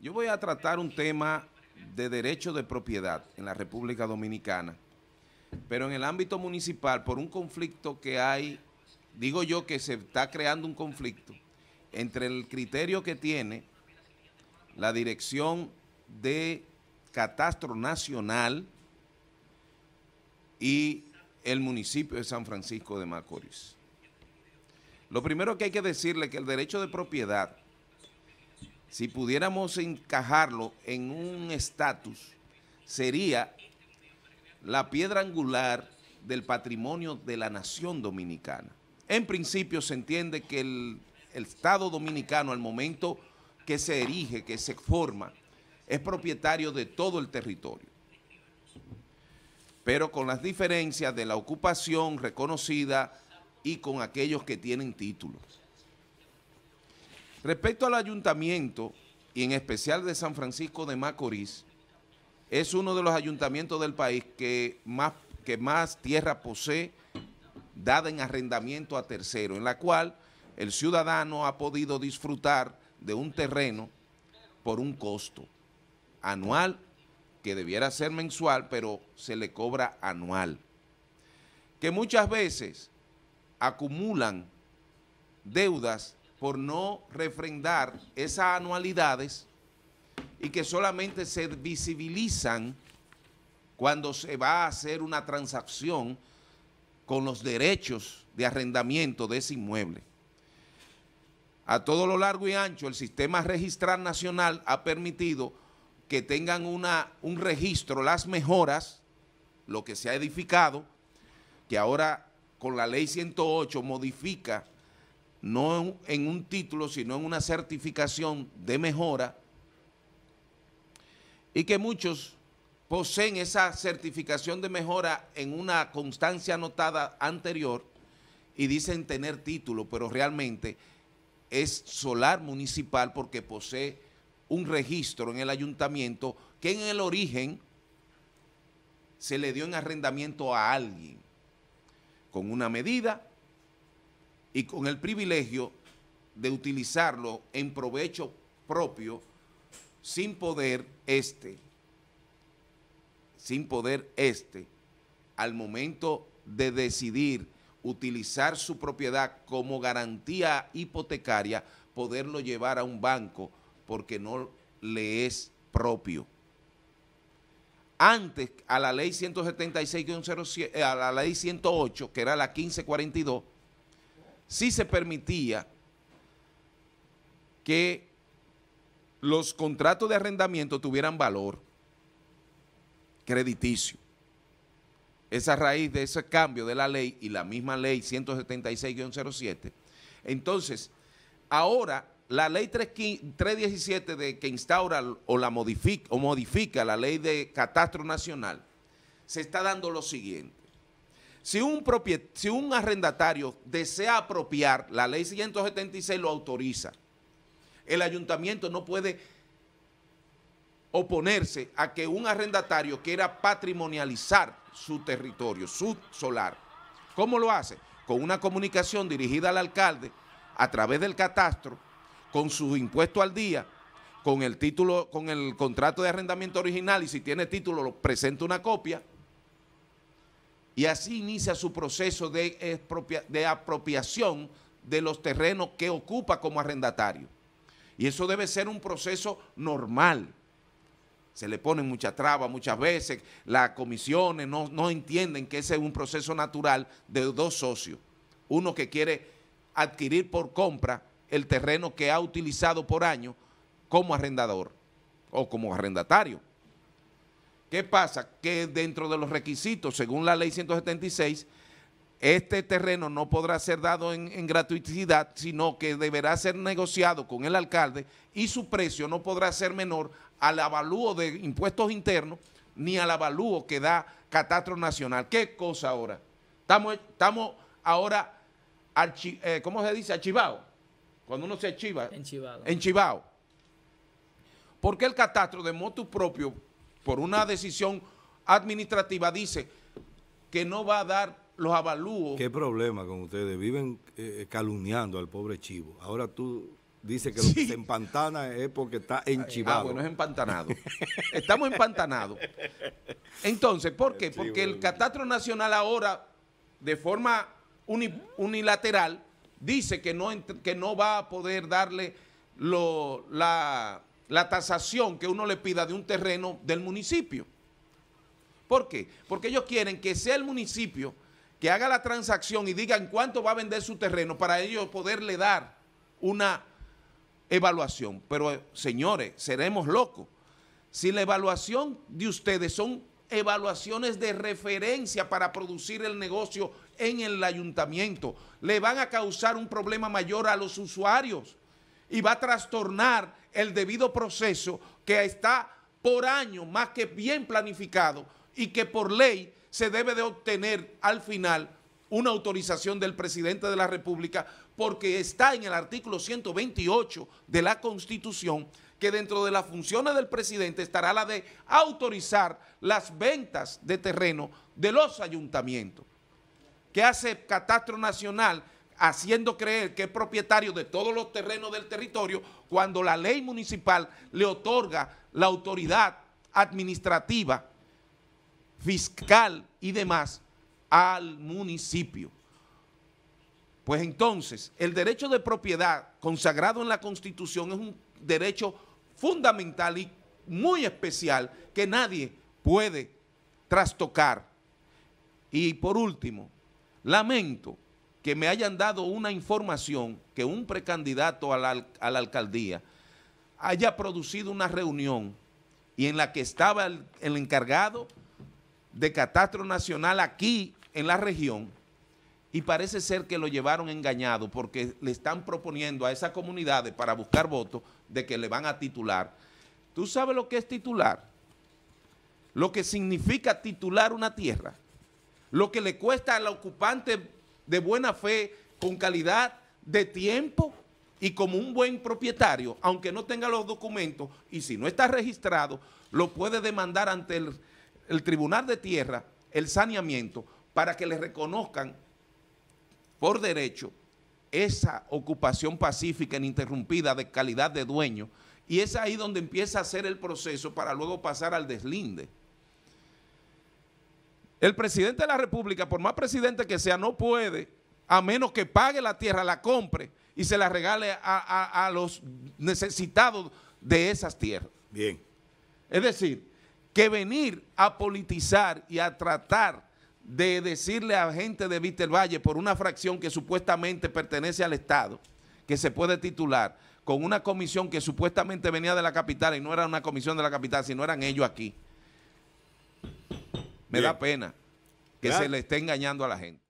Yo voy a tratar un tema de derecho de propiedad en la República Dominicana, pero en el ámbito municipal, por un conflicto que hay, digo yo que se está creando un conflicto entre el criterio que tiene la Dirección de Catastro Nacional y el municipio de San Francisco de Macorís. Lo primero que hay que decirle es que el derecho de propiedad si pudiéramos encajarlo en un estatus, sería la piedra angular del patrimonio de la nación dominicana. En principio se entiende que el, Estado dominicano al momento que se erige, que se forma, es propietario de todo el territorio. Pero con las diferencias de la ocupación reconocida y con aquellos que tienen títulos. Respecto al ayuntamiento, y en especial de San Francisco de Macorís, es uno de los ayuntamientos del país que más, que más tierra posee dada en arrendamiento a tercero, en la cual el ciudadano ha podido disfrutar de un terreno por un costo anual, que debiera ser mensual, pero se le cobra anual, que muchas veces acumulan deudas por no refrendar esas anualidades y que solamente se visibilizan cuando se va a hacer una transacción con los derechos de arrendamiento de ese inmueble. A todo lo largo y ancho, el sistema registral nacional ha permitido que tengan un registro, las mejoras, lo que se ha edificado, que ahora con la ley 108 modifica no en un título, sino en una certificación de mejora, y que muchos poseen esa certificación de mejora en una constancia anotada anterior y dicen tener título, pero realmente es solar municipal porque posee un registro en el ayuntamiento que en el origen se le dio en arrendamiento a alguien con una medida y con el privilegio de utilizarlo en provecho propio sin poder este, sin poder este, al momento de decidir utilizar su propiedad como garantía hipotecaria, poderlo llevar a un banco porque no le es propio. Antes, a la ley 176 a la ley 108, que era la 1542, si se permitía que los contratos de arrendamiento tuvieran valor crediticio. Esa raíz de ese cambio de la ley y la misma ley 176-07. Entonces, ahora la ley 317 de que instaura o, la o modifica la ley de catastro nacional, se está dando lo siguiente. Si un, arrendatario desea apropiar, la ley 176 lo autoriza. El ayuntamiento no puede oponerse a que un arrendatario quiera patrimonializar su territorio, su solar. ¿Cómo lo hace? Con una comunicación dirigida al alcalde a través del catastro, con su impuesto al día, con el título, con el contrato de arrendamiento original y si tiene título lo presenta una copia y así inicia su proceso de, apropiación de los terrenos que ocupa como arrendatario. Y eso debe ser un proceso normal. Se le ponen muchas trabas muchas veces, las comisiones no, no entienden que ese es un proceso natural de dos socios. Uno que quiere adquirir por compra el terreno que ha utilizado por año como arrendador o como arrendatario. ¿Qué pasa? Que dentro de los requisitos, según la ley 176, este terreno no podrá ser dado en, gratuidad, sino que deberá ser negociado con el alcalde y su precio no podrá ser menor al avalúo de impuestos internos ni al avalúo que da Catastro Nacional. ¿Qué cosa ahora? Estamos, estamos ahora, eh, ¿cómo se dice? Archivado. Cuando uno se archiva. Enchivado. Enchivado. qué el catastro de motu propio por una decisión administrativa, dice que no va a dar los avalúos. ¿Qué problema con ustedes? Viven eh, eh, calumniando al pobre Chivo. Ahora tú dices que lo que se empantana es porque está enchivado. Ah, eh, ah, bueno, es empantanado. Estamos empantanados. Entonces, ¿por qué? Porque el catastro nacional ahora, de forma unilateral, dice que no, que no va a poder darle la la tasación que uno le pida de un terreno del municipio. ¿Por qué? Porque ellos quieren que sea el municipio que haga la transacción y diga en cuánto va a vender su terreno para ellos poderle dar una evaluación. Pero eh, señores, seremos locos. Si la evaluación de ustedes son evaluaciones de referencia para producir el negocio en el ayuntamiento, le van a causar un problema mayor a los usuarios y va a trastornar el debido proceso que está por año más que bien planificado y que por ley se debe de obtener al final una autorización del presidente de la República porque está en el artículo 128 de la Constitución que dentro de las funciones del presidente estará la de autorizar las ventas de terreno de los ayuntamientos. que hace Catastro Nacional? haciendo creer que es propietario de todos los terrenos del territorio cuando la ley municipal le otorga la autoridad administrativa, fiscal y demás al municipio. Pues entonces, el derecho de propiedad consagrado en la Constitución es un derecho fundamental y muy especial que nadie puede trastocar. Y por último, lamento que me hayan dado una información que un precandidato a la, alcaldía haya producido una reunión y en la que estaba el, encargado de catastro nacional aquí en la región y parece ser que lo llevaron engañado porque le están proponiendo a esas comunidades para buscar votos de que le van a titular. ¿Tú sabes lo que es titular? Lo que significa titular una tierra. Lo que le cuesta al ocupante de buena fe, con calidad de tiempo y como un buen propietario, aunque no tenga los documentos y si no está registrado, lo puede demandar ante el, Tribunal de Tierra, el saneamiento, para que le reconozcan por derecho esa ocupación pacífica ininterrumpida de calidad de dueño. Y es ahí donde empieza a ser el proceso para luego pasar al deslinde. El presidente de la República, por más presidente que sea, no puede, a menos que pague la tierra, la compre y se la regale a, los necesitados de esas tierras. Bien. Es decir, que venir a politizar y a tratar de decirle a gente de Valle por una fracción que supuestamente pertenece al Estado, que se puede titular con una comisión que supuestamente venía de la capital y no era una comisión de la capital, sino eran ellos aquí. Me da pena que se le esté engañando a la gente.